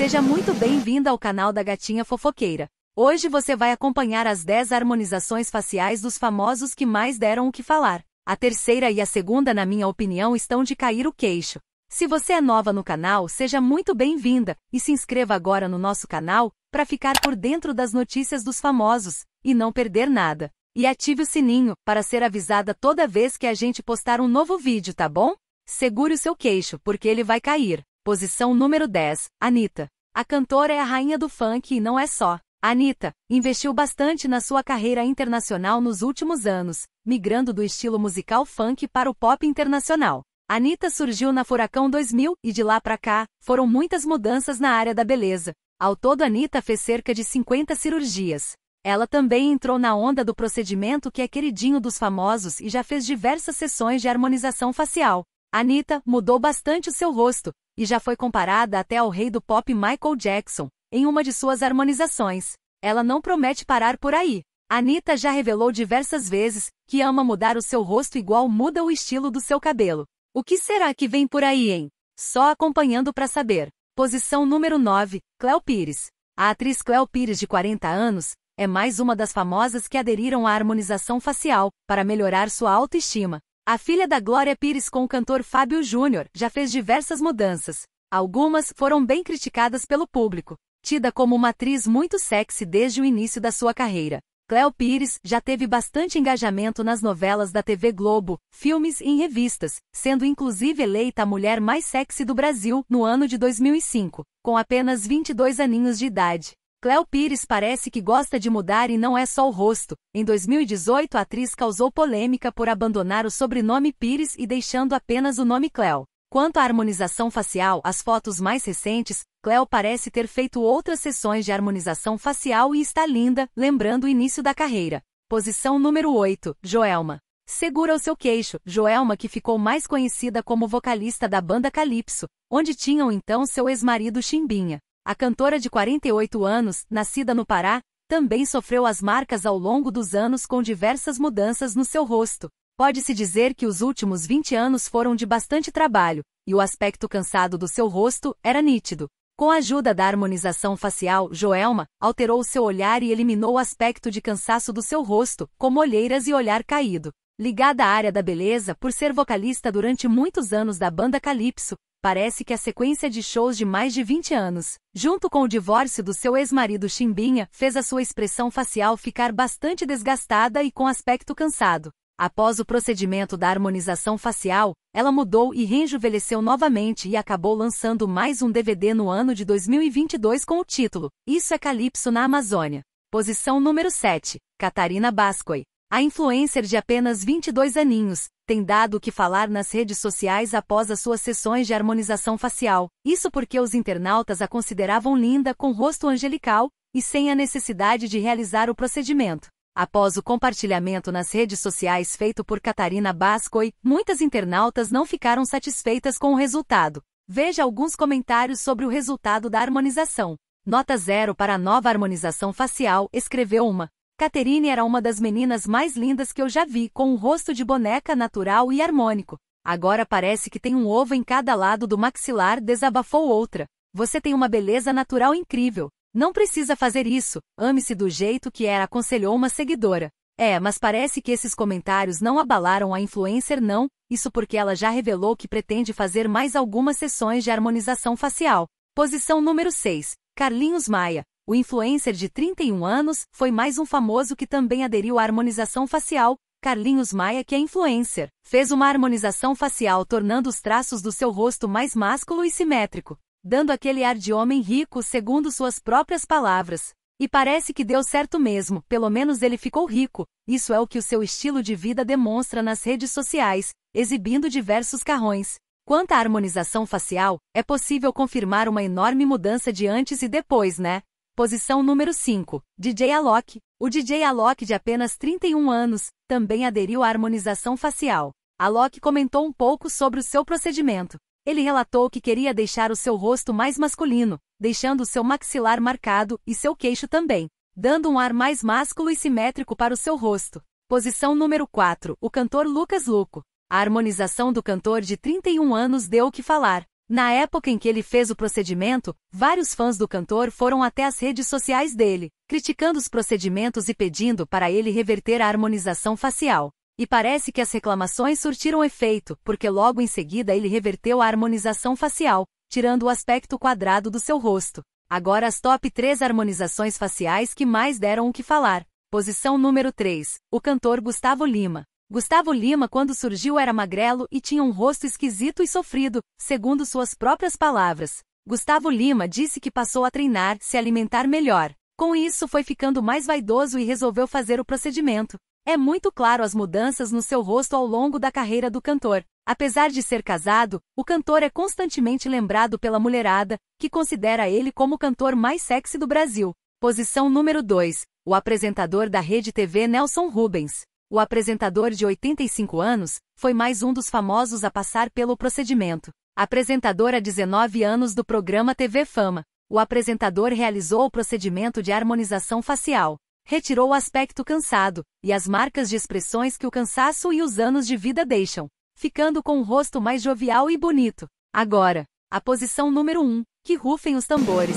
Seja muito bem-vinda ao canal da Gatinha Fofoqueira. Hoje você vai acompanhar as 10 harmonizações faciais dos famosos que mais deram o que falar. A terceira e a segunda, na minha opinião, estão de cair o queixo. Se você é nova no canal, seja muito bem-vinda e se inscreva agora no nosso canal para ficar por dentro das notícias dos famosos e não perder nada. E ative o sininho para ser avisada toda vez que a gente postar um novo vídeo, tá bom? Segure o seu queixo, porque ele vai cair. Posição número 10, Anitta. A cantora é a rainha do funk e não é só. Anitta investiu bastante na sua carreira internacional nos últimos anos, migrando do estilo musical funk para o pop internacional. Anitta surgiu na Furacão 2000 e de lá para cá, foram muitas mudanças na área da beleza. Ao todo, Anitta fez cerca de 50 cirurgias. Ela também entrou na onda do procedimento que é queridinho dos famosos e já fez diversas sessões de harmonização facial. Anitta mudou bastante o seu rosto, e já foi comparada até ao rei do pop Michael Jackson, em uma de suas harmonizações. Ela não promete parar por aí. Anitta já revelou diversas vezes que ama mudar o seu rosto igual muda o estilo do seu cabelo. O que será que vem por aí, hein? Só acompanhando para saber. Posição número 9, Cléo Pires. A atriz Cléo Pires, de 40 anos, é mais uma das famosas que aderiram à harmonização facial para melhorar sua autoestima. A filha da Glória Pires com o cantor Fábio Júnior já fez diversas mudanças. Algumas foram bem criticadas pelo público. Tida como uma atriz muito sexy desde o início da sua carreira, Cléo Pires já teve bastante engajamento nas novelas da TV Globo, filmes e em revistas, sendo inclusive eleita a mulher mais sexy do Brasil no ano de 2005, com apenas 22 aninhos de idade. Cleo Pires parece que gosta de mudar e não é só o rosto. Em 2018, a atriz causou polêmica por abandonar o sobrenome Pires e deixando apenas o nome Cleo. Quanto à harmonização facial, as fotos mais recentes, Cleo parece ter feito outras sessões de harmonização facial e está linda, lembrando o início da carreira. Posição número 8, Joelma. Segura o seu queixo, Joelma que ficou mais conhecida como vocalista da banda Calypso, onde tinham então seu ex-marido Chimbinha. A cantora de 48 anos, nascida no Pará, também sofreu as marcas ao longo dos anos com diversas mudanças no seu rosto. Pode-se dizer que os últimos 20 anos foram de bastante trabalho, e o aspecto cansado do seu rosto era nítido. Com a ajuda da harmonização facial, Joelma alterou seu olhar e eliminou o aspecto de cansaço do seu rosto, como olheiras e olhar caído. Ligada à área da beleza por ser vocalista durante muitos anos da banda Calypso, parece que a sequência de shows de mais de 20 anos, junto com o divórcio do seu ex-marido Chimbinha, fez a sua expressão facial ficar bastante desgastada e com aspecto cansado. Após o procedimento da harmonização facial, ela mudou e rejuvenesceu novamente e acabou lançando mais um DVD no ano de 2022 com o título Isso é Calypso na Amazônia. Posição número 7, Catarina Bascoi. A influencer de apenas 22 aninhos tem dado o que falar nas redes sociais após as suas sessões de harmonização facial. Isso porque os internautas a consideravam linda com rosto angelical e sem a necessidade de realizar o procedimento. Após o compartilhamento nas redes sociais feito por Catarina Bascoi, muitas internautas não ficaram satisfeitas com o resultado. Veja alguns comentários sobre o resultado da harmonização. Nota zero para a nova harmonização facial, escreveu uma. Caterine era uma das meninas mais lindas que eu já vi, com um rosto de boneca natural e harmônico. Agora parece que tem um ovo em cada lado do maxilar, desabafou outra. Você tem uma beleza natural incrível. Não precisa fazer isso, ame-se do jeito que é, aconselhou uma seguidora. É, mas parece que esses comentários não abalaram a influencer não, isso porque ela já revelou que pretende fazer mais algumas sessões de harmonização facial. Posição número 6. Carlinhos Maia. O influencer de 31 anos foi mais um famoso que também aderiu à harmonização facial. Carlinhos Maia, que é influencer, fez uma harmonização facial tornando os traços do seu rosto mais másculo e simétrico, dando aquele ar de homem rico segundo suas próprias palavras. E parece que deu certo mesmo, pelo menos ele ficou rico. Isso é o que o seu estilo de vida demonstra nas redes sociais, exibindo diversos carrões. Quanto à harmonização facial, é possível confirmar uma enorme mudança de antes e depois, né? Posição número 5, DJ Alok. O DJ Alok, de apenas 31 anos, também aderiu à harmonização facial. Alok comentou um pouco sobre o seu procedimento. Ele relatou que queria deixar o seu rosto mais masculino, deixando o seu maxilar marcado e seu queixo também, dando um ar mais másculo e simétrico para o seu rosto. Posição número 4, o cantor Lucas Luco. A harmonização do cantor de 31 anos deu o que falar. Na época em que ele fez o procedimento, vários fãs do cantor foram até as redes sociais dele, criticando os procedimentos e pedindo para ele reverter a harmonização facial. E parece que as reclamações surtiram efeito, porque logo em seguida ele reverteu a harmonização facial, tirando o aspecto quadrado do seu rosto. Agora as top 3 harmonizações faciais que mais deram o que falar. Posição número 3. O cantor Gustavo Lima. Gustavo Lima, quando surgiu, era magrelo e tinha um rosto esquisito e sofrido, segundo suas próprias palavras. Gustavo Lima disse que passou a treinar, se alimentar melhor. Com isso, foi ficando mais vaidoso e resolveu fazer o procedimento. É muito claro as mudanças no seu rosto ao longo da carreira do cantor. Apesar de ser casado, o cantor é constantemente lembrado pela mulherada, que considera ele como o cantor mais sexy do Brasil. Posição número 2. O apresentador da Rede TV Nelson Rubens. O apresentador de 85 anos foi mais um dos famosos a passar pelo procedimento. Apresentador há 19 anos do programa TV Fama. O apresentador realizou o procedimento de harmonização facial. Retirou o aspecto cansado e as marcas de expressões que o cansaço e os anos de vida deixam, ficando com um rosto mais jovial e bonito. Agora, a posição número 1, um, que rufem os tambores.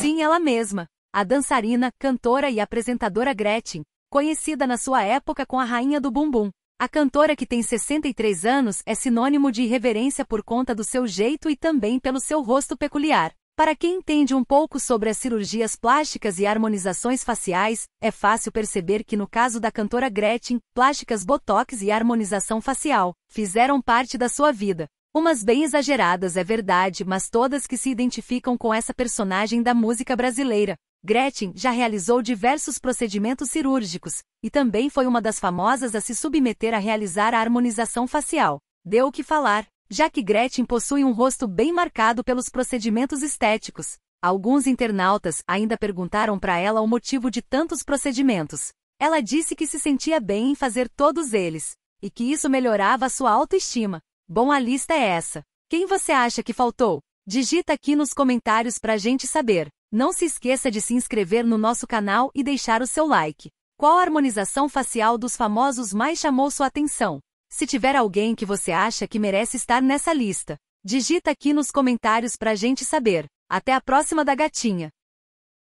Sim, ela mesma. A dançarina, cantora e apresentadora Gretchen conhecida na sua época com a Rainha do Bumbum. A cantora que tem 63 anos é sinônimo de irreverência por conta do seu jeito e também pelo seu rosto peculiar. Para quem entende um pouco sobre as cirurgias plásticas e harmonizações faciais, é fácil perceber que no caso da cantora Gretchen, plásticas botox e harmonização facial fizeram parte da sua vida. Umas bem exageradas é verdade, mas todas que se identificam com essa personagem da música brasileira. Gretchen já realizou diversos procedimentos cirúrgicos, e também foi uma das famosas a se submeter a realizar a harmonização facial. Deu o que falar, já que Gretchen possui um rosto bem marcado pelos procedimentos estéticos. Alguns internautas ainda perguntaram para ela o motivo de tantos procedimentos. Ela disse que se sentia bem em fazer todos eles, e que isso melhorava a sua autoestima. Bom, a lista é essa. Quem você acha que faltou? Digita aqui nos comentários para a gente saber. Não se esqueça de se inscrever no nosso canal e deixar o seu like. Qual harmonização facial dos famosos mais chamou sua atenção? Se tiver alguém que você acha que merece estar nessa lista, digita aqui nos comentários pra gente saber. Até a próxima da gatinha!